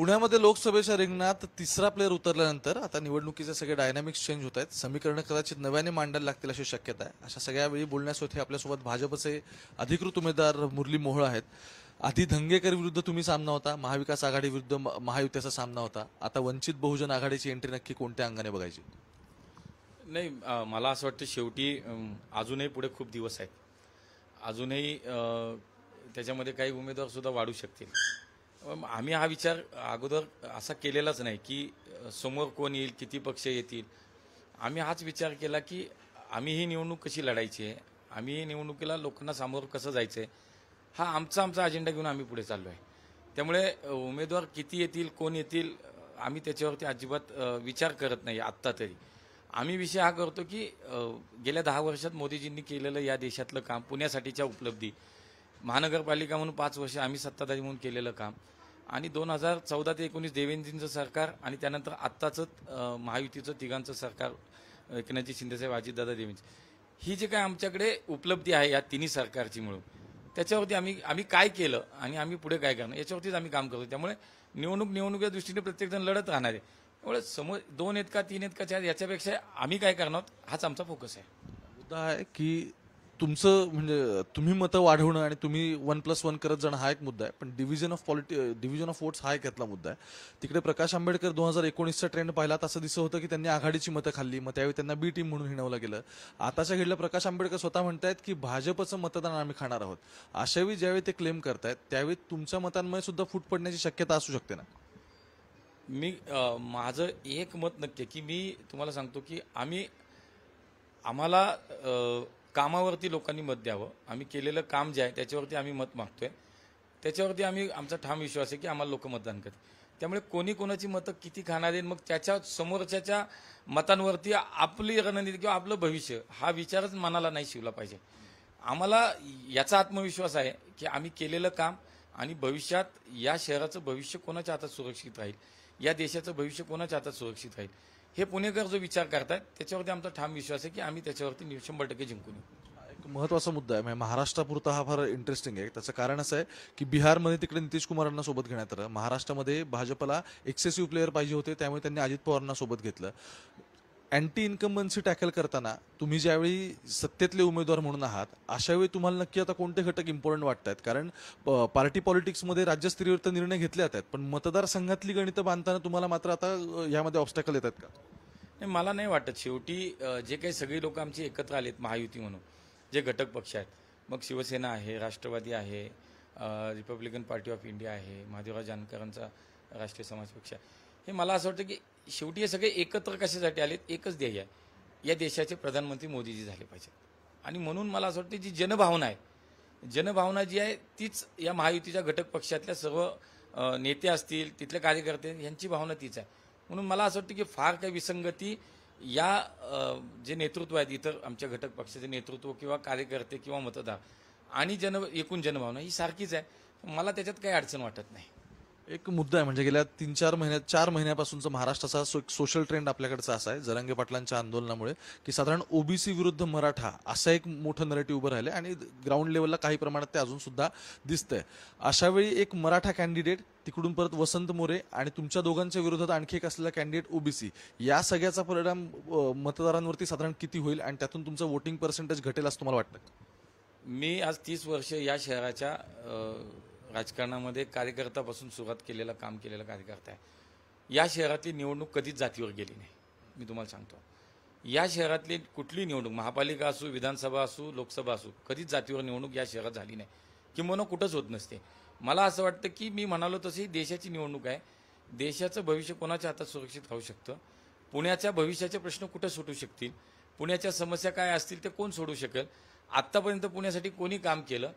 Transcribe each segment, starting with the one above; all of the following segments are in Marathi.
पुण्यामध्ये लोकसभेच्या रिंगणात तिसरा प्लेअर उतरल्यानंतर आता निवडणुकीचे सगळे डायनामिक्स चेंज होत आहेत समीकरणं कदाचित नव्याने मांडायला लागतील अशी शक्यता आहे अशा सगळ्या वेळी बोलण्यासाठी आपल्यासोबत भाजपचे अधिकृत उमेदवार मुरली मोहळ आहेत आधी धंगेकर विरुद्ध तुम्ही सामना होता महाविकास आघाडी विरुद्ध महायुतीचा सामना होता आता वंचित बहुजन आघाडीची एंट्री नक्की कोणत्या अंगाने बघायची नाही मला असं वाटतं शेवटी अजूनही पुढे खूप दिवस आहेत अजूनही त्याच्यामध्ये काही उमेदवार सुद्धा वाढू शकतील आम्ही हा विचार अगोदर असा केलेलाच नाही की समोर कोण येईल किती पक्ष येतील आम्ही हाच विचार केला की आम्ही ही निवडणूक कशी लढायची आहे आम्ही ही निवडणुकीला लोकांना सामोर कसं जायचं आहे हा आमचा आमचा अजेंडा घेऊन आम्ही पुढे चाललो आहे त्यामुळे उमेदवार किती येतील कोण येतील आम्ही त्याच्यावरती अजिबात विचार करत नाही आत्ता तरी आम्ही विषय हा करतो की गेल्या दहा वर्षात मोदीजींनी केलेलं या देशातलं काम पुण्यासाठीच्या उपलब्धी महानगरपालिका म्हणून पाच वर्ष आम्ही सत्ताधारी म्हणून केलेलं काम आणि दोन हजार चौदा ते एकोणीस देवेंद्रजींचं सरकार आणि त्यानंतर आत्ताचं महायुतीचं तिघांचं सरकार एकनाथजी शिंदेसाहेब अजितदादा देवेंद्र ही जी काय आमच्याकडे उपलब्धी आहे या तिन्ही सरकारची मिळून त्याच्यावरती आम्ही आम्ही काय केलं आणि आम्ही पुढे काय करणार याच्यावरतीच आम्ही काम करतो त्यामुळे निवडणूक निवडणुकीच्या दृष्टीने प्रत्येकजण लढत राहणार आहे त्यामुळे समोर दोन आहेत का तीन आहेत का चार याच्यापेक्षा आम्ही काय करणार हाच आमचा फोकस आहे मुद्दा आहे की तुमचं म्हणजे तुम्ही मतं वाढवणं आणि तुम्ही वन प्लस वन करत जाणं हा एक मुद्दा आहे पण division of polity division of votes हा एक यातला मुद्दा आहे तिकडे प्रकाश आंबेडकर दोन हजार एकोणीसचा ट्रेंड पाहिला तसं दिसत होतं की त्यांनी आघाडीची मतं खाल्ली मग त्यावेळी त्यांना बी टीम म्हणून हिणवलं गेलं आताच्या घडीला प्रकाश आंबेडकर स्वतः म्हणतायत की भाजपचं मतदान आम्ही खाणार आहोत अशावेळी ज्यावेळी ते क्लेम करतायत त्यावेळी तुमच्या मतांमुळे सुद्धा फूट पडण्याची शक्यता असू शकते ना मी माझं एक मत नक्की की मी तुम्हाला सांगतो की आम्ही आम्हाला कामावरती लोकांनी मत द्यावं आम्ही केलेलं काम जे आहे त्याच्यावरती आम्ही मत मागतोय त्याच्यावरती आम्ही आमचा ठाम विश्वास आहे की आम्हाला लोक मतदान करतील त्यामुळे कोणी कोणाची मतं किती खाणार आहेत मग त्याच्या समोरच्या मतांवरती आपली रणनीती किंवा आपलं भविष्य हा विचारच मनाला नाही शिवला पाहिजे आम्हाला याचा आत्मविश्वास आहे की आम्ही केलेलं काम आणि भविष्यात या शहराचं भविष्य कोणाच्या हातात सुरक्षित राहील या देशाचं भविष्य कोणाच्या हातात सुरक्षित राहील हे पुणेकर जो विचार करतात त्याच्यावरती आमचा ठाम विश्वास आहे की आम्ही त्याच्यावरती शंभर टक्के जिंकून एक महत्वाचा मुद्दा आहे म्हणजे महाराष्ट्रापुरता हा फार इंटरेस्टिंग आहे त्याचं कारण असं आहे की बिहारमध्ये तिकडे नितीश कुमारांना सोबत घेण्यात आलं महाराष्ट्रामध्ये भाजपला एक्सेसिव्ह प्लेअर पाहिजे होते त्यामुळे त्यांनी अजित पवारांना सोबत घेतलं अँटी इन्कम्बन्सी टॅकल करताना तुम्ही ज्यावेळी सत्तेतले उमेदवार म्हणून आहात अशावेळी तुम्हाला नक्की आता कोणते घटक इम्पॉर्टंट वाटत आहेत कारण पार्टी पॉलिटिक्समध्ये राज्यस्तरीवर तर निर्णय घेतले जात आहेत पण मतदारसंघातली गणितं बांधताना तुम्हाला मात्र आता यामध्ये ऑब्स्टॅकल येतात का नाही मला नाही वाटत शेवटी जे काही सगळी लोक आमची एकत्र आलेत महायुती म्हणून जे घटक पक्ष आहेत मग शिवसेना आहे राष्ट्रवादी आहे रिपब्लिकन पार्टी ऑफ इंडिया आहे महादेवराव जानकरांचा राष्ट्रीय समाज पक्ष आहे हे मला असं वाटतं की शेवटी हे सगळे एकत्र कशासाठी आलेत एकच ध्येय आहे या देशाचे प्रधानमंत्री मोदीजी झाले पाहिजेत आणि म्हणून मला असं वाटतं जी जनभावना आहे जनभावना जी आहे तीच या महायुतीच्या घटक पक्षातल्या सर्व नेते असतील तिथले कार्यकर्ते यांची भावना तीच आहे म्हणून मला असं वाटतं की फार काही विसंगती या जे नेतृत्व आहेत इतर आमच्या घटक पक्षाचे नेतृत्व किंवा कार्यकर्ते किंवा मतदार आणि जन एकूण जनभावना ही सारखीच आहे मला त्याच्यात काही अडचण वाटत नाही एक मुद्दा आहे म्हणजे गेल्या तीन चार महिन्यात चार महिन्यापासूनचा महाराष्ट्राचा सो, सोशल ट्रेंड आपल्याकडचा असा आहे जरंगे पाटलांच्या आंदोलनामुळे की साधारण ओबीसी विरुद्ध मराठा असा एक मोठं नरेटिव्ह उभं राहिलं आणि ग्राउंड लेवलला काही प्रमाणात ते अजून सुद्धा दिसतंय अशावेळी एक मराठा कॅन्डिडेट तिकडून परत वसंत मोरे आणि तुमच्या दोघांच्या विरोधात आणखी एक असलेला कॅन्डिडेट ओबीसी या सगळ्याचा परिणाम मतदारांवरती साधारण किती होईल आणि त्यातून तुमचं वोटिंग पर्सेंटेज घटेल असं तुम्हाला वाटतं मी आज तीस वर्ष या शहराच्या राजकारणामध्ये कार्यकर्त्यापासून सुरुवात केलेलं काम केलेला कार्यकर्ता आहे या शहरातली निवडणूक कधीच जातीवर गेली नाही मी तुम्हाला सांगतो या शहरातली कुठली निवडणूक महापालिका असू विधानसभा असू लोकसभा असू कधीच जातीवर निवडणूक या शहरात झाली नाही किंबहुना कुठंच होत नसते मला असं वाटतं की मी म्हणालो ही देशाची निवडणूक आहे देशाचं भविष्य कोणाच्या हातात सुरक्षित राहू शकतं पुण्याच्या भविष्याचे प्रश्न कुठं सुटू शकतील पुण्याच्या समस्या काय असतील ते कोण सोडू शकेल आत्तापर्यंत पुण्यासाठी कोणी काम केलं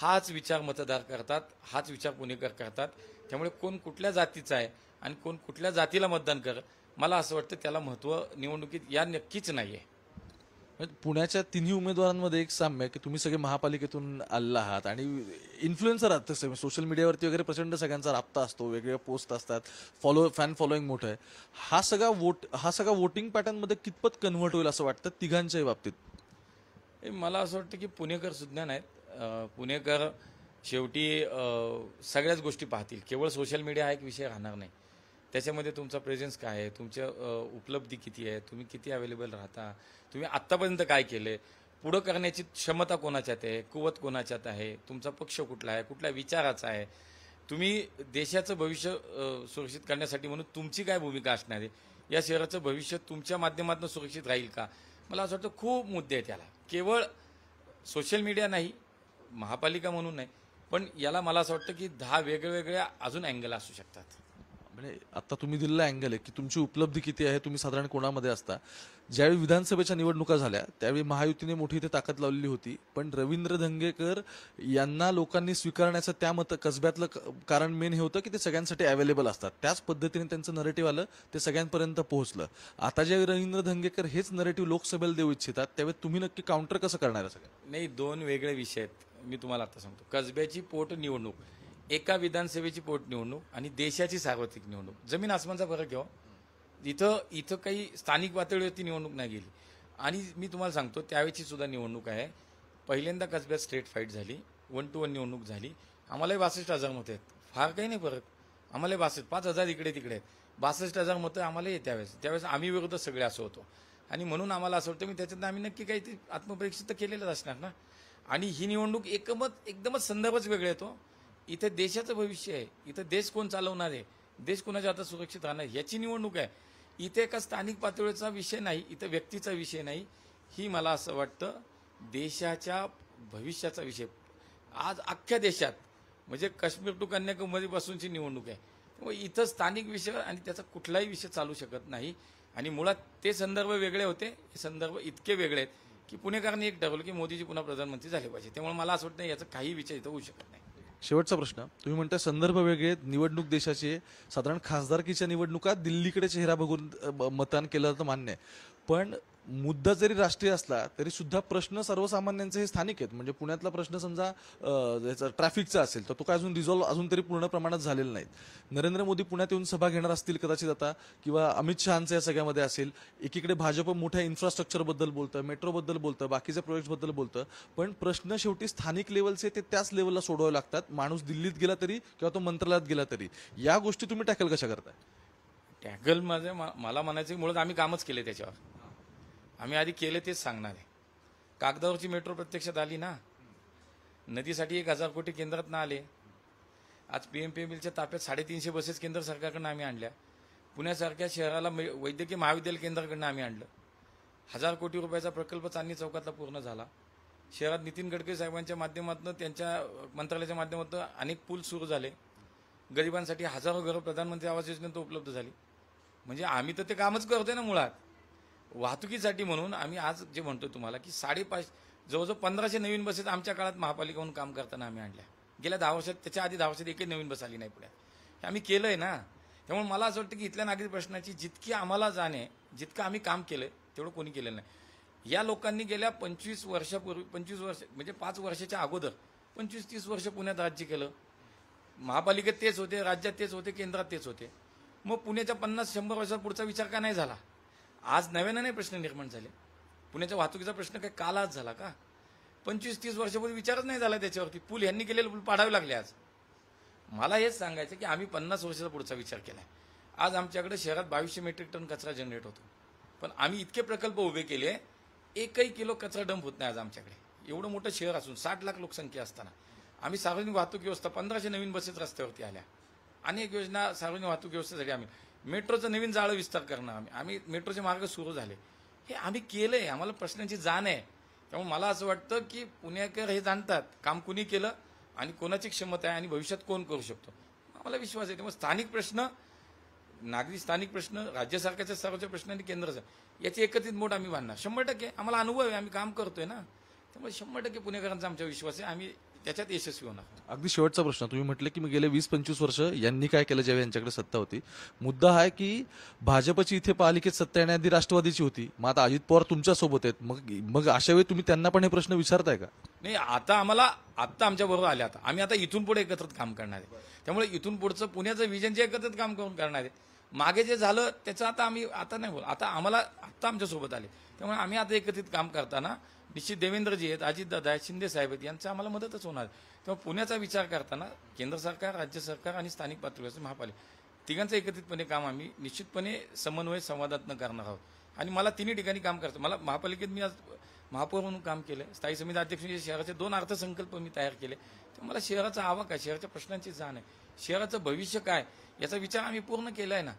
हाच विचार मतदार करतात हाच विचार पुणेकर करतात त्यामुळे कोण कुठल्या जातीचा आहे आणि कोण कुठल्या जातीला मतदान कर मला असं वाटतं त्याला महत्त्व निवडणुकीत या नक्कीच नाही आहे म्हणजे पुण्याच्या तिन्ही उमेदवारांमध्ये एक साम्य आहे की तुम्ही सगळे महापालिकेतून आलेला आहात आणि इन्फ्लुएन्सर आहात तसे सोशल म्हणजे मीडियावरती वगैरे प्रचंड सगळ्यांचा राबता असतो वेगवेगळ्या पोस्ट असतात फॉलो फॅन फॉलोईंग मोठं आहे हा सगळा वोट हा सगळा वोटिंग पॅटर्नमध्ये कितपत कन्व्हर्ट होईल असं वाटतं तिघांच्याही बाबतीत मला असं वाटतं की पुणेकर सुज्ञान आहेत पुणेकर शेवटी सगळ्याच गोष्टी पाहतील केवळ सोशल मीडिया हा एक विषय राहणार नाही त्याच्यामध्ये तुमचा प्रेझेन्स काय आहे तुमच्या उपलब्धी किती आहे तुम्ही किती अवेलेबल राहता तुम्ही आत्तापर्यंत काय केले पुढं करण्याची क्षमता कोणाच्यात आहे कुवत कोणाच्यात आहे तुमचा पक्ष कुठला आहे कुठल्या विचाराचा आहे तुम्ही देशाचं भविष्य सुरक्षित करण्यासाठी म्हणून तुमची काय भूमिका असणार आहे या शहराचं भविष्य तुमच्या माध्यमातून सुरक्षित राहील का मला असं वाटतं खूप मुद्दे आहेत त्याला केवळ सोशल मीडिया नाही महापालिका म्हणून नाही पण याला मला असं वाटतं की दहा वेगवेगळ्या अजून अँगल असू शकतात म्हणजे आता तुम्ही दिलेला अँगल आहे की तुमची उपलब्धी किती आहे तुम्ही साधारण कोणामध्ये असता ज्यावेळी विधानसभेच्या निवडणुका झाल्या त्यावेळी महायुतीने मोठी इथे ताकद लावलेली होती पण रवींद्र धंगेकर यांना लोकांनी स्वीकारण्याचं त्या मत कसब्यातलं कारण मेन हे होतं की ते सगळ्यांसाठी अवेलेबल असतात त्याच पद्धतीने त्यांचं नरेटिव्ह आलं ते सगळ्यांपर्यंत पोहोचलं आता ज्यावेळी रवींद्र धंगेकर हेच नरेटिव्ह लोकसभेला देऊ इच्छितात त्यावेळी तुम्ही नक्की काउंटर कसं करणार सगळं नाही दोन वेगळे विषय आहेत मी तुम्हाला आता सांगतो कसब्याची पोटनिवडणूक एका विधानसभेची पोटनिवडणूक आणि देशाची सार्वत्रिक निवडणूक जमीन आसमानचा फरक घ्यावा हो. इथं इथं काही स्थानिक पातळीवरती निवडणूक नाही गेली आणि मी तुम्हाला सांगतो त्यावेळीची सुद्धा निवडणूक आहे पहिल्यांदा कसब्यात स्ट्रेट फाईट झाली वन टू वन निवडणूक झाली आम्हालाही बासष्ट हजार मत आहेत फार काही नाही फरक आम्हाला बासष्ट पाच हजार इकडे तिकडे आहेत बासष्ट हजार मतं आम्हालाही त्यावेळेस त्यावेळेस आम्ही विरुद्ध सगळे असं होतो आणि म्हणून आम्हाला असं वाटतं मी त्याच्यातनं आम्ही नक्की काही ते आत्मपरीक्षित तर केलेलंच असणार ना आणि ही निवडणूक एकमत एकदमच संदर्भच वेगळे येतो इथे देशाचं भविष्य आहे इथं देश कोण चालवणार आहे देश कोणाच्या आता सुरक्षित राहणार याची निवडणूक आहे इथे एका स्थानिक पातळीचा विषय नाही इथं व्यक्तीचा विषय नाही ही मला असं वाटतं देशाच्या भविष्याचा विषय आज अख्ख्या देशात म्हणजे काश्मीर टू कन्याकुमारीपासूनची निवडणूक आहे मग इथं स्थानिक विषय आणि त्याचा कुठलाही विषय चालू शकत नाही आणि मुळात ते संदर्भ वेगळे होते हे संदर्भ इतके वेगळे आहेत की पुणेकरांनी एक ठरवलं की मोदीजी पुन्हा प्रधानमंत्री झाले पाहिजे त्यामुळे मला असं वाटतं याचा काही विचार इथं होऊ शकत नाही शेवटचा प्रश्न तुम्ही म्हणता संदर्भ वेगळे निवडणूक देशाचे साधारण खासदारकीच्या निवडणुका दिल्लीकडे चेहरा बघून मतदान केलं तर मान्य आहे पण मुद्दा जरी राष्ट्रीय असला तरी सुद्धा प्रश्न सर्वसामान्यांचे हे स्थानिक आहेत म्हणजे पुण्यातला प्रश्न समजा याचा ट्रॅफिकचा असेल तर तो काय अजून रिझॉल्व्ह अजून तरी पूर्ण प्रमाणात झालेला नाहीत नरेंद्र मोदी पुण्यात येऊन सभा घेणार असतील कदाचित आता किंवा अमित शहाचं या सगळ्यामध्ये असेल एकीकडे भाजप मोठ्या इन्फ्रास्ट्रक्चरबद्दल बोलतं मेट्रोबद्दल बोलतं बाकीच्या प्रोजेक्टबद्दल बोलतं पण प्रश्न शेवटी स्थानिक लेवलचे ते त्याच लेवलला सोडवावे लागतात माणूस दिल्लीत गेला तरी किंवा तो मंत्रालयात गेला तरी या गोष्टी तुम्ही टॅकल कशा करताय हॅगल माझं मला म्हणायचं की मुळात आम्ही कामच केले त्याच्यावर आम्ही आधी केले तेच सांगणार आहे कागदावरची मेट्रो प्रत्यक्षात आली ना नदीसाठी एक हजार कोटी केंद्रात ना आले आज पी एम पी एम एलच्या ताफ्यात साडेतीनशे बसेस केंद्र सरकारकडनं आम्ही आणल्या पुण्यासारख्या शहराला वैद्यकीय महाविद्यालय केंद्राकडनं आम्ही आणलं हजार कोटी रुपयाचा प्रकल्प चांदणी चौकातला पूर्ण झाला शहरात नितीन गडकरी साहेबांच्या माध्यमातून त्यांच्या मंत्रालयाच्या माध्यमातून अनेक पूल सुरू झाले गरिबांसाठी हजारो घरं प्रधानमंत्री आवास योजनेत उपलब्ध झाली म्हणजे आम्ही तर ते कामच करतोय ना मुळात वाहतुकीसाठी म्हणून आम्ही आज जे म्हणतो तुम्हाला की साडेपाच जवळजवळ पंधराशे नवीन बसेस आमच्या काळात महापालिकेहून काम करताना आम्ही आणल्या गेल्या दहा वर्षात त्याच्या आधी दहा वर्षात एकही नवीन बस आली नाही पुढे हे आम्ही केलं आहे ना त्यामुळे मला असं वाटतं की इथल्या नागरिक प्रश्नाची जितकी आम्हाला जाणे जितकं आम्ही काम केलं तेवढं कोणी केलं नाही या लोकांनी गेल्या पंचवीस वर्षापूर्वी पंचवीस वर्ष म्हणजे पाच वर्षाच्या अगोदर पंचवीस तीस वर्ष पुण्यात राज्य केलं महापालिकेत तेच होते राज्यात तेच होते केंद्रात तेच होते मग पुण्याच्या पन्नास शंभर वर्षात पुढचा विचार का नाही झाला आज नव्यानं नाही प्रश्न निर्माण झाले पुण्याच्या वाहतुकीचा प्रश्न काय काल आज झाला का पंचवीस तीस वर्षापूर्वी विचारच नाही झाला त्याच्यावरती पूल यांनी केलेले पूल पाडावे लागले आज मला हेच सांगायचं की आम्ही पन्नास वर्षाचा पुढचा विचार केला आज आमच्याकडे शहरात बावीसशे मेट्रिक टन कचरा जनरेट होतो पण आम्ही इतके प्रकल्प उभे केले एकही किलो कचरा डंप होत नाही आज आमच्याकडे एवढं मोठं शहर असून साठ लाख लोकसंख्या असताना आम्ही सार्वजनिक वाहतूक व्यवस्था पंधराशे नवीन बसेस रस्त्यावरती आल्या अनेक योजना सार्वजनिक वाहतूक व्यवस्थेसाठी आम्ही मेट्रोचं नवीन जाळं विस्तार करणं आम्ही आम्ही मेट्रोचे मार्ग सुरू झाले हे आम्ही केलं आहे आम्हाला प्रश्नांची जाण आहे त्यामुळे मला असं वाटतं की पुणेकर हे जाणतात काम कुणी केलं आणि कोणाची क्षमता आहे आणि भविष्यात कोण करू शकतो आम्हाला विश्वास आहे त्यामुळे स्थानिक प्रश्न नागरी स्थानिक प्रश्न राज्य सरकारच्या स्तरावरचे प्रश्न आणि केंद्राचा याची एकत्रित मोठ आम्ही बांधणार शंभर टक्के आम्हाला अनुभव आहे आम्ही काम करतोय ना त्यामुळे शंभर टक्के पुणेकरांचा आमचा विश्वास आहे आम्ही त्याच्यात यशस्वी होणार अगदी शेवटचा प्रश्न तुम्ही म्हटले की मी गेले वीस पंचवीस वर्ष यांनी काय केलं ज्यावेळी यांच्याकडे सत्ता होती मुद्दा आहे की भाजपची इथे पालिकेत सत्ता येण्याआधी राष्ट्रवादीची होती मग आता अजित पवार तुमच्या सोबत आहेत मग मग अशा वेळी तुम्ही त्यांना पण हे प्रश्न विचारताय का नाही आता आम्हाला आत्ता आमच्या बरोबर आल्या आता आम्ही आता इथून पुढे एकत्रित काम करणार आहे त्यामुळे इथून पुढचं पुण्याचं विजन जे एकत्रित काम करून करणार आहे मागे जे झालं त्याचं आता आम्ही आता नाही बोल आता आम्हाला आत्ता आमच्यासोबत आले त्यामुळे आम्ही आता एकत्रित काम करताना निश्चित देवेंद्रजी आहेत अजितदादा आहेत शिंदे साहेब आहेत यांचा आम्हाला मदतच होणार तेव्हा पुण्याचा विचार करताना केंद्र सरकार राज्य सरकार आणि स्थानिक पातळीवरचे महापालिका तिघांचं एकत्रितपणे काम आम्ही निश्चितपणे समन्वय न करणार आहोत आणि मला तिन्ही ठिकाणी काम करतो मला महापालिकेत मी आज महापौर म्हणून काम केलं स्थायी समिती अध्यक्ष म्हणजे शहराचे दोन अर्थसंकल्प मी तयार केले तर मला शहराचा आवाक आहे शहराच्या प्रश्नांची जाण आहे शहराचं भविष्य काय याचा विचार आम्ही पूर्ण केला आहे ना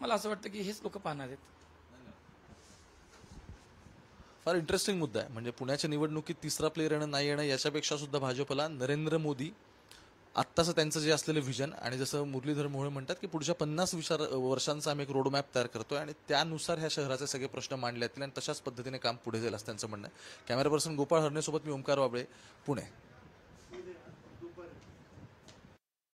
मला असं वाटतं की हेच लोक पाहणार आहेत फार इंटरेस्टिंग मुद्दा आहे म्हणजे पुण्याच्या निवडणुकीत तिसरा प्लेअर येणं नाही येणं याच्यापेक्षा सुद्धा भाजपला नरेंद्र मोदी आत्ताचं त्यांचं जे असलेलं व्हिजन आणि जसं मुरलीधर मोहोळ म्हणतात की पुढच्या पन्नास विचार वर्षांचा आम्ही एक रोडमॅप तयार करतोय आणि त्यानुसार ह्या शहराचे सगळे प्रश्न मांडले जातील आणि तशाच पद्धतीने काम पुढे जाईल असं त्यांचं म्हणणं आहे कॅमेरा पर्सन गोपाळ हरणेसोबत मी ओमकार वाबळे पुणे